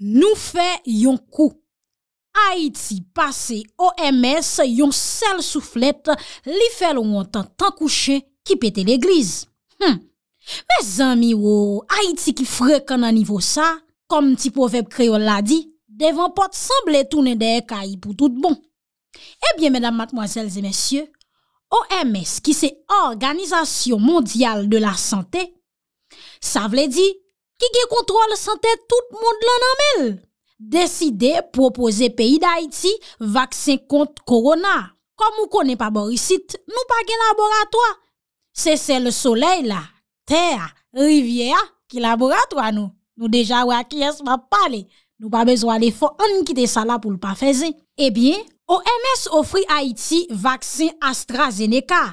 Nou fè yon kou. Haïti pase OMS yon sel souflet li fè loun an tan kouche ki pète l'eglize. Mè zami wou, oh, Haïti ki frek an an nivou sa, kom ti pofèb kreol la di, devan pot semblè toune de ekayi pou tout bon. Ebyen, eh mèdam matmoazèl zè mèsyè, OMS ki se Organizasyon Mondial de la Santé, sa vle di... Ki ki kontrol sante tout moun lè nan mèl. Deside propose peyi d'Haïti vaksin kont korona. Kom mou konen pa borisit, nou pa gen laboratoa. Se se le soley la, ter, rivye a, ki laboratoa nou. Nou deja wakye yas pa pale. Nou pa bezwa le fon an ki de sa la pou l pa feze. E bie, OMS ofri Haïti vaksin AstraZeneca.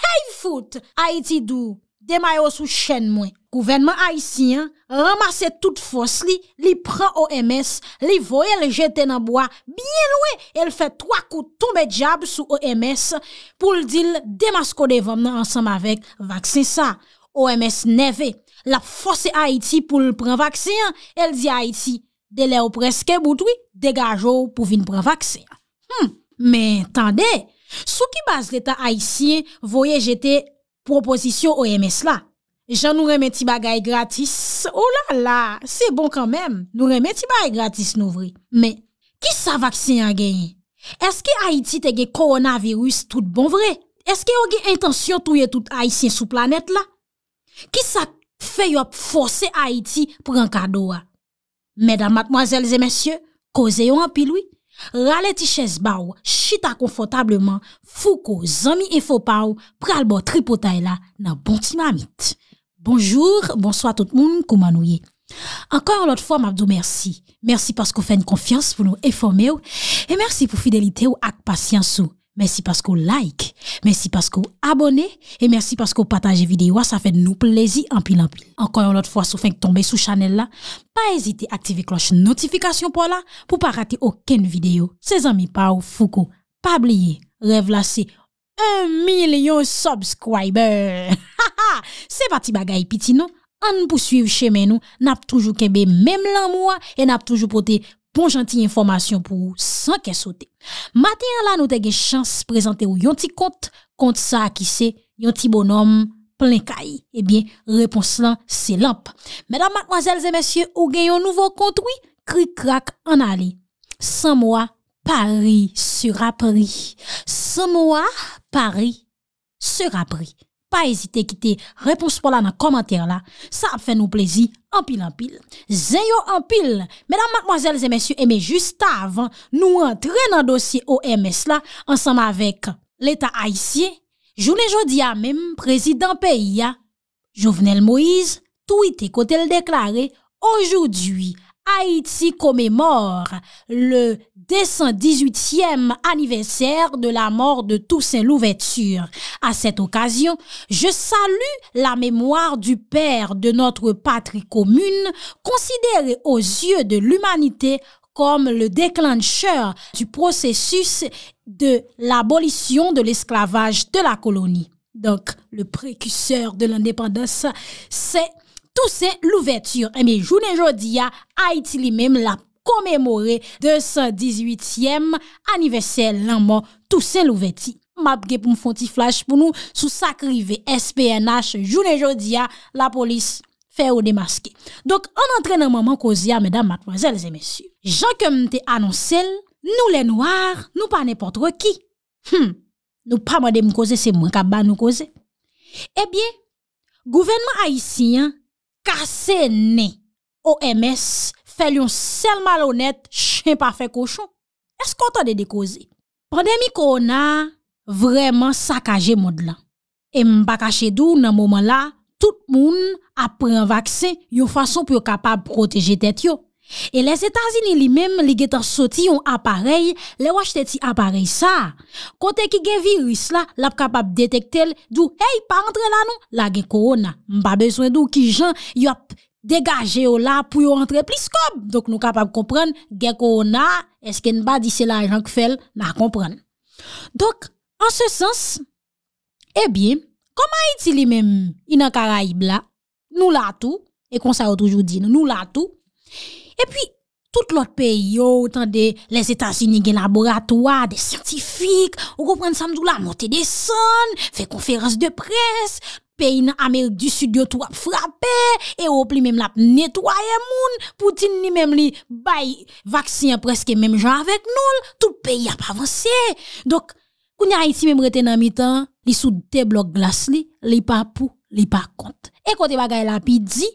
Hey fout, Haïti dou, demay ou sou chen mwen. Kouvenman Haitien ramase tout fos li, li pran OMS, li voye le jete nan boya, biye loue, el fe 3 kou tombe djab sou OMS pou l'dil demasko de vam nan ansam avek vaksin sa. OMS neve, la fose Haiti pou l'pran vaksin, el di Haiti, dele ou preske boutoui, degajo pou vin pran vaksin. Hmm, men tande, sou ki base l'Etat Haitien voye jete proposisyon OMS la. Jan nou remeti bagay gratis. Oh la la, se bon kanmem. Nou remeti bagay gratis nou vre. Men, ki sa vaksin an genye? Eske Haiti tege koronavirus tout bon vre? Eske yon gen intensyon touye tout Haitien sou planet la? Ki sa feyop force Haiti pran kado a? Medan matmoazelze mensyo, koze yon an pilwi? Rale ti ches baw, chita konfotableman, fou ko zami e fopaw pral bo tripotay la nan bonti mamit. Bonjour, bonsoit tout moun koumanouye. Enkoy an lot fwa mabdou mersi. Mersi paskou fèn konfians pou nou eforme ou. E mersi pou fidelite ou ak pasyans ou. Mersi paskou like. Mersi paskou abone. E mersi paskou pataje videyo a sa fèn nou plezi anpil anpil. Enkoy an lot fwa sou fèn k tombe sou chanel la. Pa ezite aktive kloche notifikasyon pou la. Pou pa rate oken videyo. Se zami pa ou foukou. Pa bliye. Rev la se. Un milyon subscriber. E vati bagay piti nou, an pou suivi chemen nou, nap toujou kebe mem lan moua e nap toujou pote bon janti informasyon pou san kesote. Matyen la nou tege chans prezante ou yon ti kont, kont sa a kise, yon ti bonom, plen kai. Ebyen, repons lan se lamp. Medan makwazelze mesye ou gen yon nouvo kont wii, krik krak an ali. San moua, pari, sura pari. San moua, pari, sura pari. Pa ezite kite repons pou la nan komantèr la. Sa ap fè nou plezi, anpil anpil. Zen yo anpil. Mèdam, makmoazèl, zè mèsyou, e mè juste avan nou entren nan dosye OMS la ansama avèk l'Etat Aïsie, jounè jodi ya mèm prezidant peyi ya. Jouvenel Moïse, tout ite kote l'deklarè, ojou diwi, Haïti commémore le 218e anniversaire de la mort de Toussaint Louverture. À cette occasion, je salue la mémoire du père de notre patrie commune, considéré aux yeux de l'humanité comme le déclencheur du processus de l'abolition de l'esclavage de la colonie. Donc, le précurseur de l'indépendance, c'est Tousè l'ouverture. Emi, eh jounen jodi ya, Haiti li mem la komemore 218e anivesel lanman tousè l'ouverture. Mabge pou mfonti flash pou nou sou sakri ve SPNH jounen jodi ya, la polis fè ou demaske. Donk, an entre nan maman kozi ya, jankèm te anonsel, nou le noir, nou pa nepotro ki. Hmm, nou pa mwade mkoze, se mwen ka ban eh mkoze. Ebi, gouvernement Haitien Kase ne, OMS fel yon sel malonet chen pa fe koshon. Esk kontan de dekoze? Pandemi korona vreman sakaje moud la. E mba kache dou nan mouman la, tout moun apre yon vaksen yon fason pou yon kapab proteje tet yo. E les Etazini li menm li getan soti yon aparey, le wache te ti aparey sa. Kote ki gen virus la, lap kapab detekte l, du, hey, pa entre la nou, la gen korona. Mpa beswen du ki jan, yop, degaje yo la pou yo entre plis kob. Dok nou kapab kompren, gen korona, esken ba di se la jan kfel, na kompren. Dok, an se sens, e bie, koma iti li menm inan karaib la, nou la tou, e kon sa wot oujou di nou, nou la tou, E pi, tout lot pe yo, tan de les Etats-Unis gen laboratoire, de scientifique, ou reprenne samdou la moté des son, fe konferans de presse, pe y nan amer du sud yo tou ap frape, e ou pli mem lap netwaye moun, poutin ni mem li bayi vaksin preske mem jan avèk noul, tout pe y ap avansè. Dok, koun ya Haiti mem reten nan mi tan, li sou te blok glas li, li pa pou, li pa kont. E kote bagay la pi di,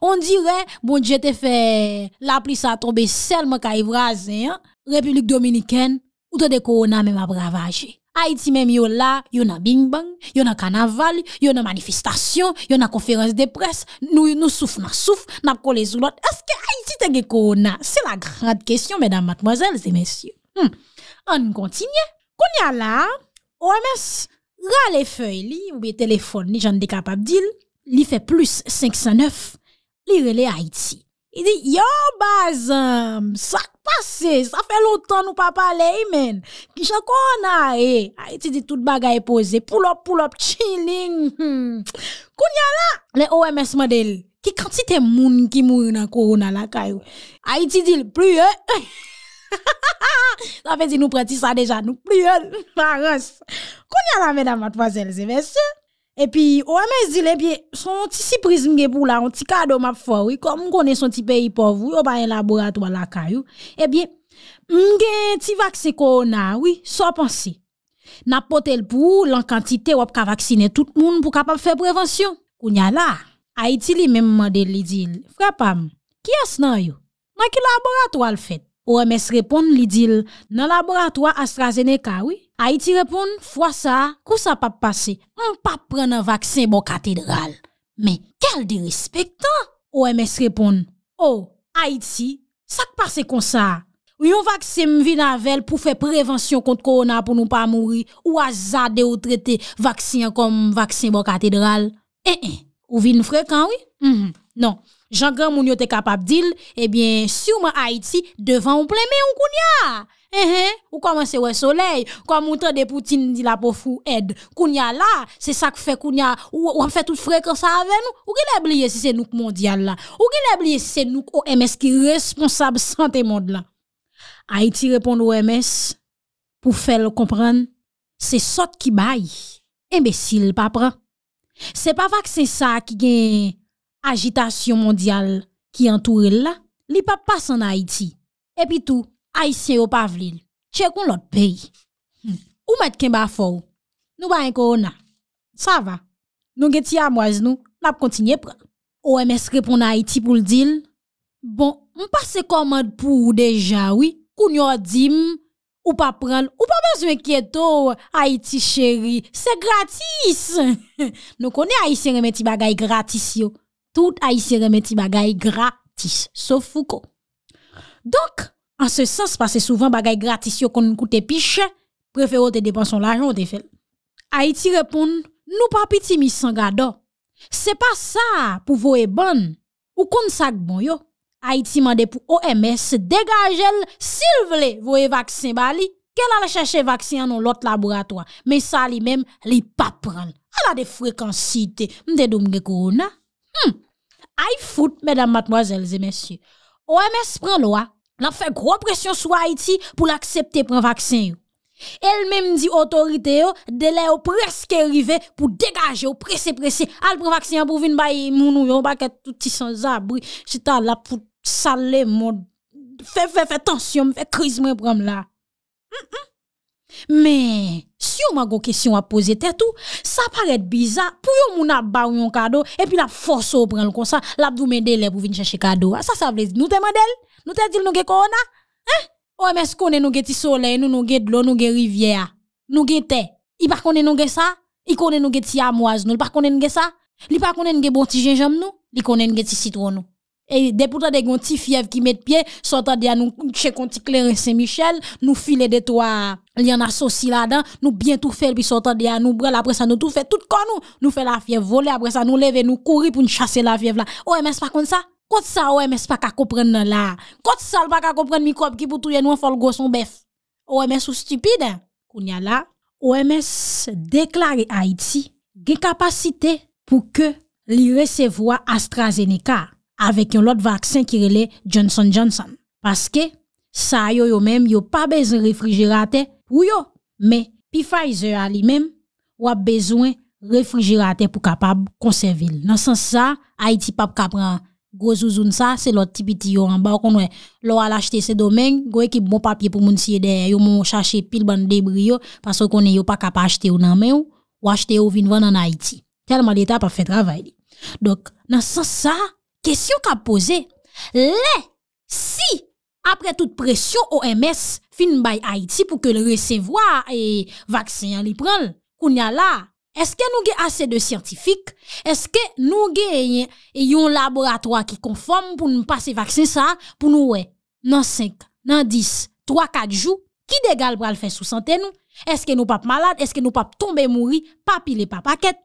On dirait, bon Dieu fait, la pluie ça tombé seulement qu'à hein? République Dominicaine, ou t'as des corona même à bravager. Haïti même yo là, yo un bing bang, yo nan carnaval, yo une manifestation, yo une conférence de presse, nous nous souffre, nous souffre, n'a collé sous Est-ce que Haïti eu des corona? C'est la grande question mesdames, mademoiselles et messieurs. Hmm. On continue. Qu'on y a là, OMS râle feuille li ou téléphone ni j'en capable d'il, li fait plus 509 li rele Haiti. Il dit, yo bazam, sak ça Ça longtemps longtemps nous pas parler, men. Ki qu'on a eh. Haïti dit tout bagay posé, pull up, pull up, chilling. Kounya hmm. Koun la, le OMS model, ki quantité moun ki mouri nan corona, la caille, Haiti dit, plus, eh, eh. sa ça di Ça prati sa ça déjà, nous plus, eh, Koun ya la, mesdames, mademoiselles et messieurs, Epi, ou emes dile, eh son ti sipriz mge pou la, an ti kado map fò wè, kom mkone son ti peyi pov wè, oba en laboratwa la kanyo, epi, mge ti vakse kou na wè, sou apansè, napote l pou lankantite wap ka vakcine tout moun pou kapap fè prevensyon. Kou nyala, a iti li menmande li dil, frapam, kios nan yo? Nan ki laboratwa l fèt? Ou emes repon li dil, nan laboratwa AstraZeneca wè, Haïti repon, fwa sa, kou sa pa pase, mwen pa pren an vaksin bon katedral. Men, kel de respectan? OMS repon, o, oh, Haïti, sak pase kon sa? Ou yon vaksin mwen vi nan vel pou fe prevensyon konti korona pou nou pa mouri, ou azade ou trete vaksin kom vaksin bon katedral? E, e, ou vi nou frekan, oui? Mhm. Non, non. jankan moun yo te kapap dil, ebyen souman Haiti devan ou pleme ou kounia. Ehe, ou koman se wè soley, koman moutan de poutin di la pofou ed, kounia la, se sa kou fè kounia, ou an fè tout frek an sa avè nou, ou ki le bliye se senouk mondial la, ou ki le bliye se senouk OMS ki responsab sentè mond la. Haiti reponde OMS, pou fè lò komprèn, se sot ki bay, embesil papran. Se pa va ki se sa ki gen... Agitasyon mondyal ki an toure la, li pa pas an Haiti. Epi tou, Haitien yo pa vlil. Chekoun lot pey. Ou met ken ba fow? Nou ba enko ona. Sa va. Nou geti ya mwaz nou, la pou kontinye pran. OMS repon na Haiti pou l'dil. Bon, mpa se komad pou ou deja, oui. Kou nyor dim. Ou pa pran. Ou pa bezwen kieto, Haiti chéri. Se gratis. Nou konen Haitien remeti bagay gratis yo. Tout a iti remeti bagay gratis, so fou ko. Donk, an se sens pase souvan bagay gratis yo kon koute piche, prefero te depanson l'ajon ou te fel. A iti repoun, nou papiti mi sanga do. Se pa sa pou voe ban, ou kon sak bon yo, a iti mande pou OMS, degajel, silvele voe vaksin bali, ke la la chache vaksin anon lot laboratoa, men sa li men li pa pran. A la de frekansite, mde domge korona, Hmm, a y foute, mèdam matmoazèl zè mèsyè. O MS pran lo a, nan fè gro presyon sou Haiti pou l'akseptè pran vaksin yo. El mèm di otorite yo, de lè yo preske rive pou degaje yo, presè presè. Al pran vaksin yo pou vin bayi mounou yo, bakè touti san zabri, jita la pout salè, mòd, fè fè fè tensyon, fè kriz mè pran mè la. Mais si on m'a une question à poser tout, ça paraît bizarre pour yon moun a un cadeau et puis la force au prendre comme ça, la dou pour chercher cadeau. Ah, ça ça veut dire nous te nous te dit nous corona. Hein? Oh mais ce qu'on nous soleil, nous nous de l'eau, nous ge rivière, nous ge ça, Il pas connaît nous ge ça, il connaît nous ge ti amoise, nous pas connaît nous ge ça. Il pas nous bon nous, il connaît nous citron E depoutan de gwen ti fyev ki met pye Sotan di an nou chekon ti kleren Saint-Michel Nou file de toa Liyan asosi la dan Nou bien tou fèl pi sotan di an nou brel Apre sa nou tou fè tout kon nou Nou fè la fyev vole apre sa nou leve Nou kouri pou nou chase la fyev la OMS pa kon sa Kote sa OMS pa ka kopren nan la Kote sal pa ka kopren mikrop ki pou touye nou an fol goson bef OMS ou stupide Koun ya la OMS deklare Haiti Gekapasite pou ke li resevoa AstraZeneca avec un autre vaccin qui relève Johnson Johnson. Parce que ça yo yo même yo pas besoin réfrigérateur pour yo, mais Pfizer a lui-même ou a besoin réfrigérateur pour capable conserver. Dans ce sens ça, Haïti pas capable gros zouzoun ça c'est l'autre petit petit en bas qu'on ouais a acheté ces domaines gros équipe bon papier pour moun sier derrière yo mon chercher pile bande débris parce qu'on est yo pas capable acheter ou nan main ou acheter ou vin en Haïti tellement l'état pas fait travail donc dans ce sens ça Kesyon ka pose, le, si, apre tout presyon OMS, fin bay Haiti pou ke le resevoa e vaksen yon li pral, koun ya la, eske nou ge ase de sientifik, eske nou ge yon laboratoa ki konform pou nou pase vaksen sa, pou nou we nan 5, nan 10, 3-4 jou, ki degal pral fe sou santen nou, eske nou pap malade, eske nou pap tombe mouri, papile pa paket,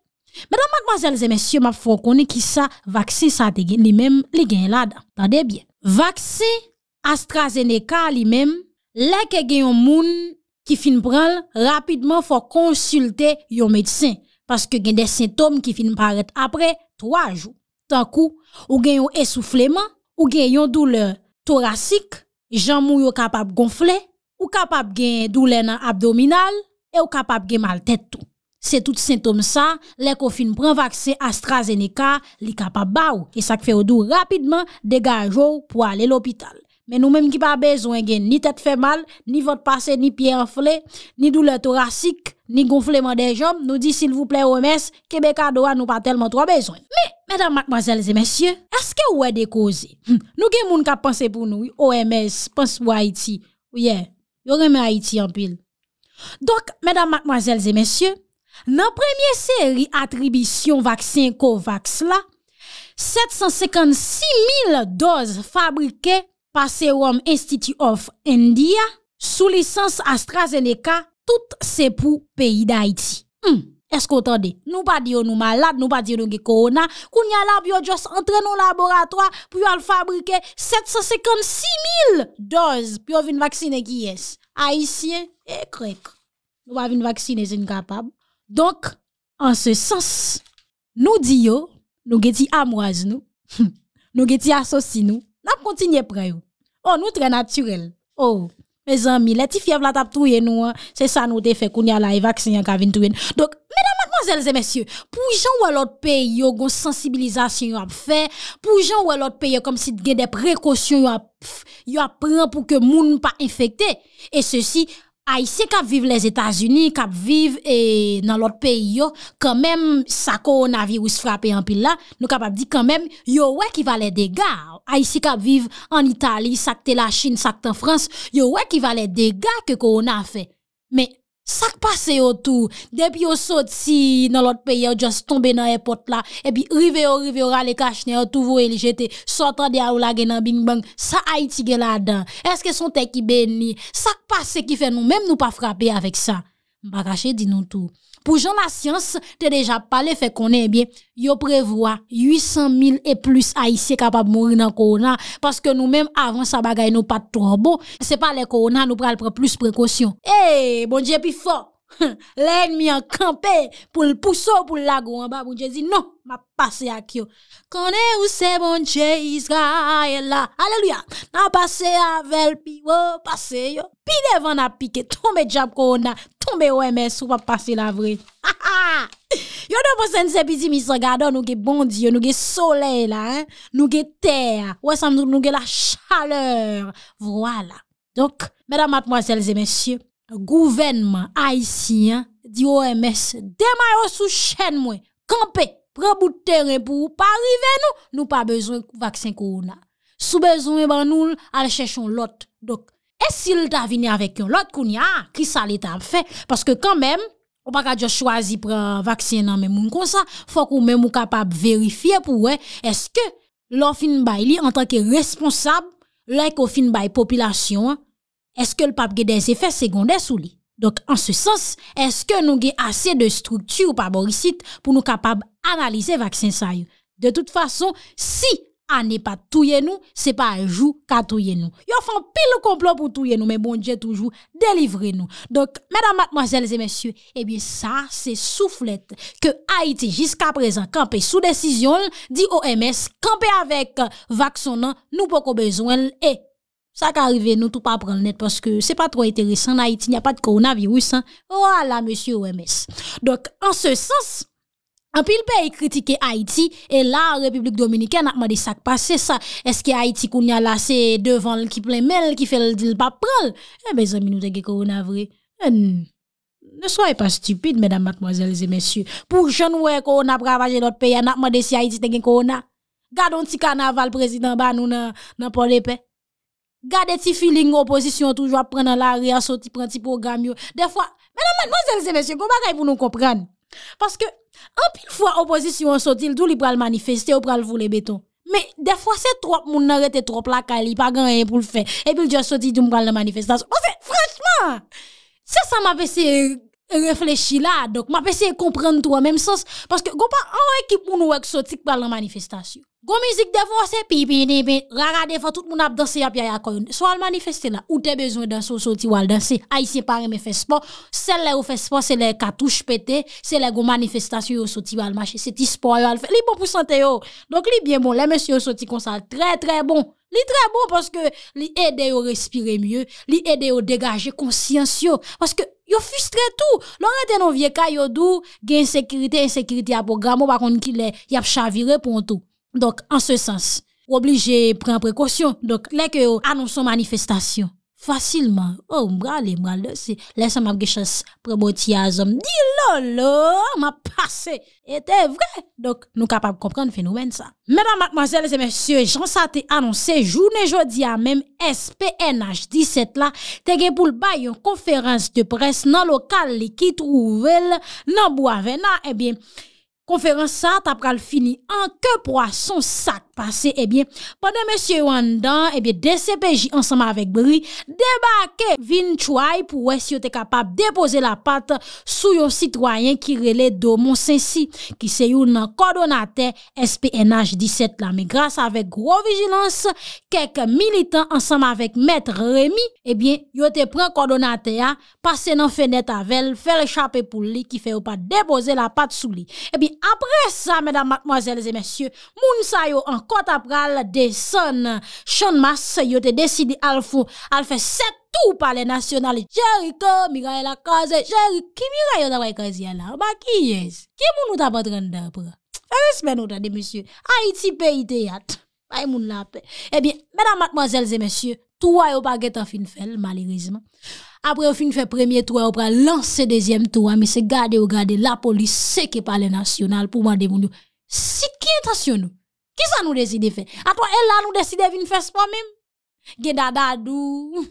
Madame, mademoiselles et messieurs, ma fok koni ki sa vaksin sa te gen li menm li gen la da. Tade bien. Vaksin AstraZeneca li menm, leke gen yon moun ki fin pral rapidman fok konsulte yon medsin. Paske gen de sintom ki fin paret apre 3 jou. Tankou, ou gen yon esoufleman, ou gen yon douleur torasik, jan mou yon kapap gonfle, ou kapap gen douleur nan abdominal, e ou kapap gen mal tèt tou. Se tout sintom sa, le kofin pren vakse AstraZeneca li ka pa bau. E sak fe odou rapidman dega anjou pou ale l'opital. Men nou menm ki pa bezwen gen ni tet fe mal, ni vot pase, ni pie enfle, ni doule torasik, ni gonfleman de jom, nou di sil vouple OMS, kebeka do an nou pa telman to a bezwen. Men, menan makmazel zemesye, eske ou e dekoze? Nou gen moun ka panse pou nou, OMS, panse pou Haiti. Ou ye, yon reme Haiti anpil. Donk, menan makmazel zemesye, Nan premye seri atribisyon vaksin Covax la, 756.000 doz fabrike pa serum Institute of India sou lisans AstraZeneca tout sepou peyi da Haiti. Hmm, Esko otande, nou pa diyo nou malad, nou pa diyo nou ge korona, kou nyalab yo jos entre nou laboratoa pou yo al fabrike 756.000 doz pou yo vin vaksine ki yes. A isye, e krek. Nou pa vin vaksine zin kapab. Donc, en ce sens, nous disons, nous avons amoise nous, nous avons nous, nous continuons près. Oh. oh, nous très naturel. Oh, mes amis, les petits la la tout nous, hein. c'est ça nous te fait qu'on y a la vaccin qui Donc, mesdames, mademoiselles et messieurs, pour gens ou l'autre pays, yo une sensibilisation à faire, pour gens ou l'autre pays comme si des précautions yo a pour a prend pour que pas infecté et ceci A isi kap viv les Etats-Unis, kap viv nan e, lot peyi yo, kanmem sa koronavirou se frape yon pil la, nou kap ap di kanmem, yo wek i valer dega. A isi kap viv an Itali, sakte la Chin, sakte an Frans, yo wek i valer dega ke koronafè. Sak pase yo tou, depi yo sot si nan lot peyi yo just tombe nan e pot la, epi rive yo rive yo rale kache ni yo touvo e li jete, sotan di a ou la gen nan bing bang, sa Haiti gen la dan. Eske son te ki ben ni? Sak pase ki fe nou, menm nou pa frape avek sa. Mpa kache di nou tou. Pou jan la sians, te deja pale fe konen e bie, yo prevoa 800.000 e plus a isye kapap mouni nan koronan, paske nou men avan sa bagay nou pat tronbo, se pale koronan nou pral pre plus prekosyon. E, bonje pi fò, len mi an kampe pou l'pouso pou l'ago an ba, bonje zi non, ma pase ak yo. Kone ou se bonje israe la, aleluya, nan pase avèl pi vo pase yo, pi devan apike tou me djap koronan, mais OMS ou pas passer la vraie. Yo do posen se piti mi gado, nous ge bon Dieu, nous ge soleil là, hein. nous ge terre, ouais ça nous ge la chaleur. Voilà. Donc, mesdames, mademoiselles et messieurs, gouvernement haïtien dit OMS, démarre sous chaîne moi, camper, prend bout de terrain pour pas arriver nous, nous pas besoin de vaccin corona. Sous besoin ben nous, allons chercher l'autre. Donc, E s'il ta vini avèk yon lot, kou ni a, ki sa li ta ap fè? Paske kan mèm, ou pa ka djo chwazi pre vaccine nan mèm moun kon sa, fòk ou mèm mou kapap verifiye pou wè, eske lò fin bay li an tanke responsab, lèk ou fin bay popilasyon, eske l'pap gè des efès segondè sou li? Donk an se sens, eske nou gè asè de struktur ou pa borisit pou nou kapap analize vaksin sa yon? De tout fason, si... n'est pas touyer nous, c'est pas un jour qu'a nous. Yo font pile complot pour touyer nous, mais bon Dieu toujours délivrez nous. Donc, mesdames, mademoiselles et messieurs, eh bien, ça, c'est soufflette que Haïti, jusqu'à présent, campé sous décision, dit OMS, campé avec vaccinant nous pas besoin, et ça qui arrive, nous tout pas prendre net parce que c'est pas trop intéressant. Haïti, il n'y a pas de coronavirus. Hein. Voilà, monsieur OMS. Donc, en ce sens, en pile pays critiquer Haïti et la République dominicaine a demandé ça passé ça. Est-ce que Haïti kounya là c'est devant le qui plein mel qui fait le dit pas prendre Eh ben amis nous avons vrai eh, Ne soyez pas stupides mesdames mademoiselles et messieurs. Pour jeune ouais corona ravager notre pays, a demandé si Haïti te corona. un petit carnaval président ba nous dans dans Paul paix. Gardez petit feeling opposition toujours prendre l'arrière sorti prendre petit programme Des fois mesdames mademoiselles et messieurs, comment pour nous comprendre parce que, un pile fois, l'opposition en sortit, d'où il le manifester, il a voulu le béton. Mais, des fois, c'est trop, mon arrête trop la il n'y pas grand pour le faire. Et puis, il dit, sorti sortit, d'où il le manifestation. Parce franchement, ça, ça m'a fait, reflechi la, dok, ma pe se komprenn tout wè mèm sens, paske, go pa, an wè ki pou nou wèk soti wèl manifestasyon. Go mizik defo, se pi pi ni bi, rara defo, tout moun ap danse yap ya yakoyon, so an manifeste la, ou te bezwen danse wèl soti wèl danse, a yi se pare mè fè sport, sel lè wè fè sport, sel lè katouche pète, sel lè go manifestasyon wèl soti wèl manche, sel ti sport wèl fè, li bon pou sante yo, donk li bien bon, lè mè soti wèl soti kons Yo fustre tou. Lora tenon vie ka yo dou gen sekerite, sekerite apogamo bakon ki le yap chavire pon tou. Dok, an se sens. Wobli je pren prekosyon. Dok, leke yo, anonson manifestasyon. Fasilman, ou oh, mbrale mbrale, lese m ap gechase prebo tiazom. Di lolo, ma pase, ete vre, dok nou kapap komprende fenouven sa. Menan matmasele se mensyo, jan sa te anonse, jounen jodi a menm SPNH 17 la, tege pou l bayon konferans de pres nan lokal li ki truvel nan Boavena. Ebyen, eh konferans sa tap pral fini an ke proa son sak. pase, ebyen, eh pande mese yo an dan, ebyen, eh DCPJ, ansama avèk Brie, debake vin chouay pou wè si eh yo te kapap depose la pat sou yo citroyen ki rele do Monsensi, ki se yo nan kordonate SPNH 17 la. Me grase avèk gro vigilans, kek militant ansama avèk Mètre Rémi, ebyen, yo te pren kordonate ya, pase nan fenèt avèl, fèl chapè pou li ki fè ou pa depose la pat sou li. Ebyen, apre sa, mèdam mèzèlèzè, mèsyè, moun sa yo an Kota pral deson chan mas yote desidi alfou, alfe sep tou pale nasyonal. Jeriko, miray la kaze, jeriko, ki miray yote vay kaze yala? Ba ki yez? Ki moun nou tapat rande apra? Ese mè nou ta de, monsye, Haiti pe ite yate. Ay moun la pe. E bi, mè damak mwazelze monsye, touwa yo pa geta fin fel, malirizman. Apre yo fin fel premye touwa yo pra lanse dezyem touwa, mi se gade yo gade, la polis seke pale nasyonal pou mwande moun yo. Si ki etasyon nou? Kis an nou deside fe? Ato, el an nou deside vin fespo mèm? Ge dadadou,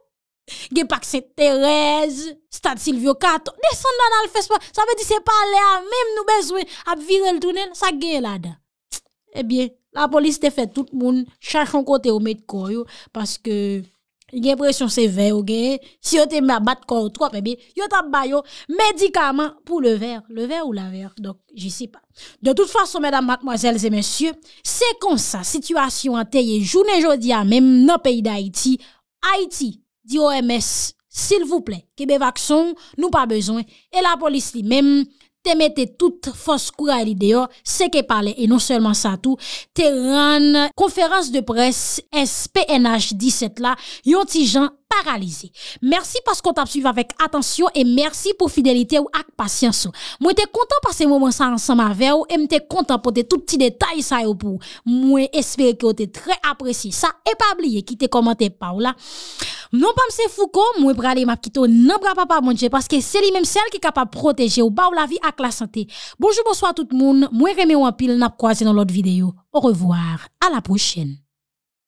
ge pakse Tereze, stad Silvio Kato, desanda nan fespo, sa mè di se pale a mèm nou bezwe ap virel tounen, sa ge el ada. E eh bie, la polis te fe tout moun, chak chan kote ou met koyo, paske... Yen presyon se ver ou gen, si yo teme a bat kon ou trope eh bebe, yo tab bayo medikaman pou le ver. Le ver ou la ver, donk, jisi pa. Donk, tout fason, mèdam, mkmozèl, zè mèsyè, se konsa, situasyon an teye, jounen jodia, mèm, nan peyi da Haiti, Haiti, di OMS, sil vouple, ki be vakson, nou pa bezon, e la polis li mèm, te mette toute force courage ce c'est que parlé et non seulement ça tout, te conférence de presse SPNH 17 là, yon ti gens paralysé. Merci parce qu'on t'a suivi avec attention et merci pour fidélité ou avec patience. Moi t'es content passer moment ça ensemble avec vous et t'es content pour tout petits détails ça pour moi espérer que vous très apprécié ça et pas oublier quitter commenter par là. Non pas c'est Foucault, moi pour aller m'a quitter non bra papa mon Dieu parce que c'est lui même celle qui est capable de protéger ou ba ou la vie avec la santé. Bonjour bonsoir tout le monde. Moi Rémi en pile n'a croisé dans l'autre vidéo. Au revoir, à la prochaine.